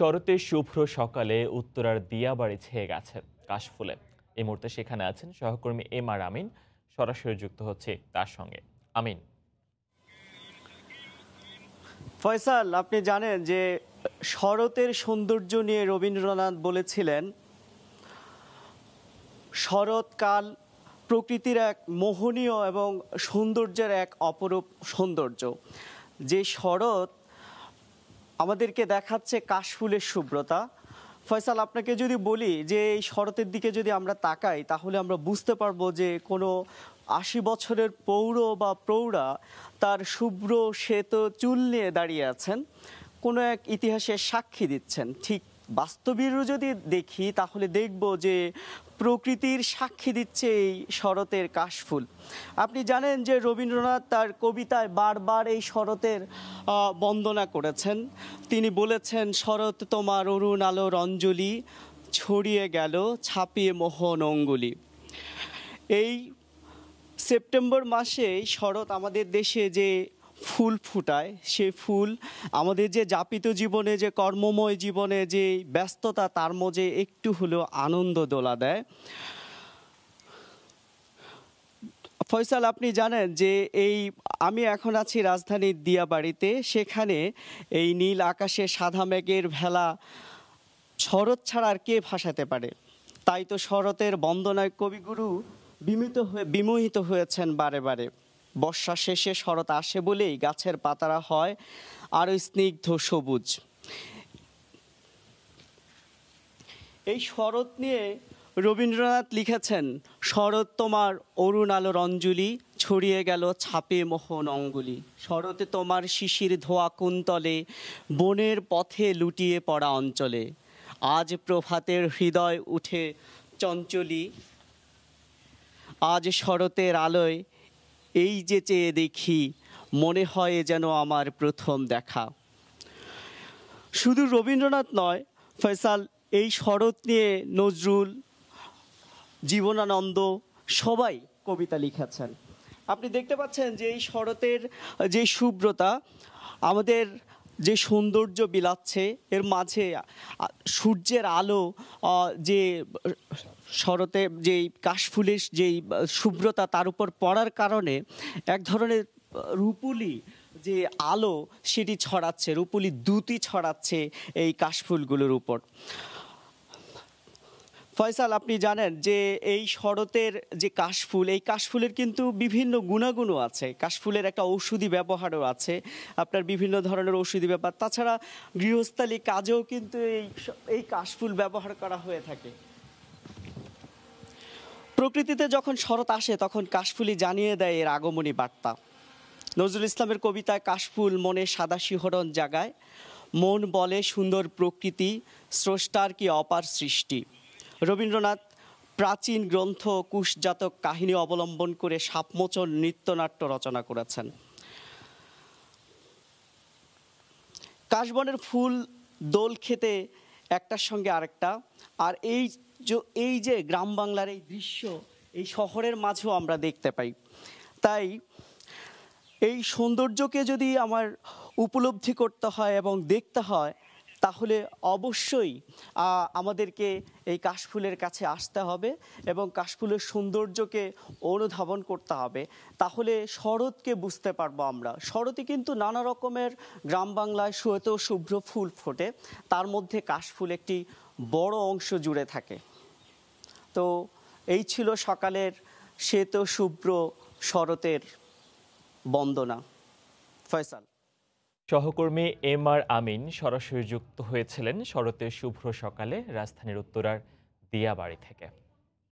শরতে শুভ্র সকালে উত্তরার দিয়াবাড়ি ছেয়ে গেছে কাশফুলে এই মুহূর্তে সেখানে আছেন সহকর্মী এম আর আমিন সরাসরি যুক্ত হচ্ছে তার সঙ্গে আমিন ফয়সাল আপনি জানেন যে শরতের সৌন্দর্য নিয়ে রবীন্দ্রনাথ বলেছিলেন শরৎকাল প্রকৃতির এক মোহনীয় এবং সৌন্দর্যের এক অপরূপ সৌন্দর্য যে শরৎ আমাদেরকে দেখাচ্ছে কাশফুলের শুভ্রতা ফয়সাল আপনাকে যদি বলি যে এই শরতের দিকে যদি আমরা তাকাই তাহলে আমরা বুঝতে পারবো যে কোনো আশি বছরের পৌর বা প্রৌঢ়া তার শুভ্র শ্বেত চুল নিয়ে দাঁড়িয়ে আছেন কোনো এক ইতিহাসের সাক্ষী দিচ্ছেন ঠিক বাস্তবীর যদি দেখি তাহলে দেখব যে প্রকৃতির সাক্ষী দিচ্ছে এই শরতের কাশফুল আপনি জানেন যে রবীন্দ্রনাথ তার কবিতায় বারবার এই শরতের বন্দনা করেছেন তিনি বলেছেন শরৎ তোমার অরুণ আলোর অঞ্জলি ছড়িয়ে গেল ছাপিয়ে মোহন অঙ্গুলি এই সেপ্টেম্বর মাসে শরৎ আমাদের দেশে যে ফুল ফুটায় সেই ফুল আমাদের যে যাপিত জীবনে যে কর্মময় জীবনে যে ব্যস্ততা তার মধ্যে একটু হলেও আনন্দ দোলা দেয় ফয়সাল আপনি জানেন যে এই আমি এখন আছি রাজধানীর দিয়াবাড়িতে সেখানে এই নীল আকাশে সাদা মেঘের ভেলা শরৎ ছাড়া আর কে ভাসাতে পারে তাই তো শরতের বন্দনায় কবিগুরু বিমিত হয়ে বিমোহিত হয়েছেন বারে বারে বর্ষা শেষে শরৎ আসে বলেই গাছের পাতারা হয় আরও স্নিগ্ধ সবুজ এই শরৎ নিয়ে রবীন্দ্রনাথ লিখেছেন শরৎ তোমার অরুণ আলোর অঞ্জলি ছড়িয়ে গেল ছাপে মোহন অঙ্গুলি শরতে তোমার শিশির ধোয়া কুন্তলে বনের পথে লুটিয়ে পড়া অঞ্চলে আজ প্রভাতের হৃদয় উঠে চঞ্চলি আজ শরতের আলোয় এই যে চেয়ে দেখি মনে হয় যেন আমার প্রথম দেখা শুধু রবীন্দ্রনাথ নয় ফয়সাল এই শরৎ নিয়ে নজরুল জীবনানন্দ সবাই কবিতা লিখেছেন আপনি দেখতে পাচ্ছেন যে এই শরতের যে শুভ্রতা আমাদের যে সৌন্দর্য বিলাচ্ছে এর মাঝে সূর্যের আলো যে শরতে যেই কাশফুলের যেই শুভ্রতা তার উপর পড়ার কারণে এক ধরনের রূপুলি যে আলো সেটি ছড়াচ্ছে রূপুলি দ্যুতি ছড়াচ্ছে এই কাশফুলগুলোর উপর ফয়সাল আপনি জানেন যে এই শরতের যে কাশফুল এই কাশফুলের কিন্তু বিভিন্ন গুণাগুণও আছে কাশফুলের একটা ঔষধি ব্যবহারও আছে আপনার বিভিন্ন ধরনের ঔষধি ব্যাপার তাছাড়া গৃহস্থালী কাজেও কিন্তু এই এই কাশফুল ব্যবহার করা হয়ে থাকে প্রকৃতিতে যখন শরৎ আসে তখন কাশফুলি জানিয়ে দেয় এর আগমনী বার্তা নজরুল ইসলামের কবিতায় কাশফুল মনে সাদা শিহরণ জাগায় মন বলে সুন্দর প্রকৃতি স্রষ্টার কি অপার সৃষ্টি রবীন্দ্রনাথ প্রাচীন গ্রন্থ কুশজাতক কাহিনী অবলম্বন করে সাপমোচন নৃত্যনাট্য রচনা করেছেন কাশবনের ফুল দোল খেতে একটার সঙ্গে আরেকটা আর এই এই যে গ্রাম বাংলার এই দৃশ্য এই শহরের মাঝেও আমরা দেখতে পাই তাই এই সৌন্দর্যকে যদি আমার উপলব্ধি করতে হয় এবং দেখতে হয় তাহলে অবশ্যই আমাদেরকে এই কাশফুলের কাছে আসতে হবে এবং কাশফুলের সৌন্দর্যকে অনুধাবন করতে হবে তাহলে শরৎকে বুঝতে পারবো আমরা শরতে কিন্তু নানা রকমের গ্রাম বাংলায় শুয়েত শুভ্র ফুল ফোটে তার মধ্যে কাশফুল একটি বড় অংশ জুড়ে থাকে তো এই ছিল সকালের শ্বেত শুভ্র শরতের বন্দনা ফয়সাল সহকর্মী এম আর আমিন সরাসরি যুক্ত হয়েছিলেন শরতের শুভ্র সকালে রাজধানীর উত্তরার দিয়াবাড়ি থেকে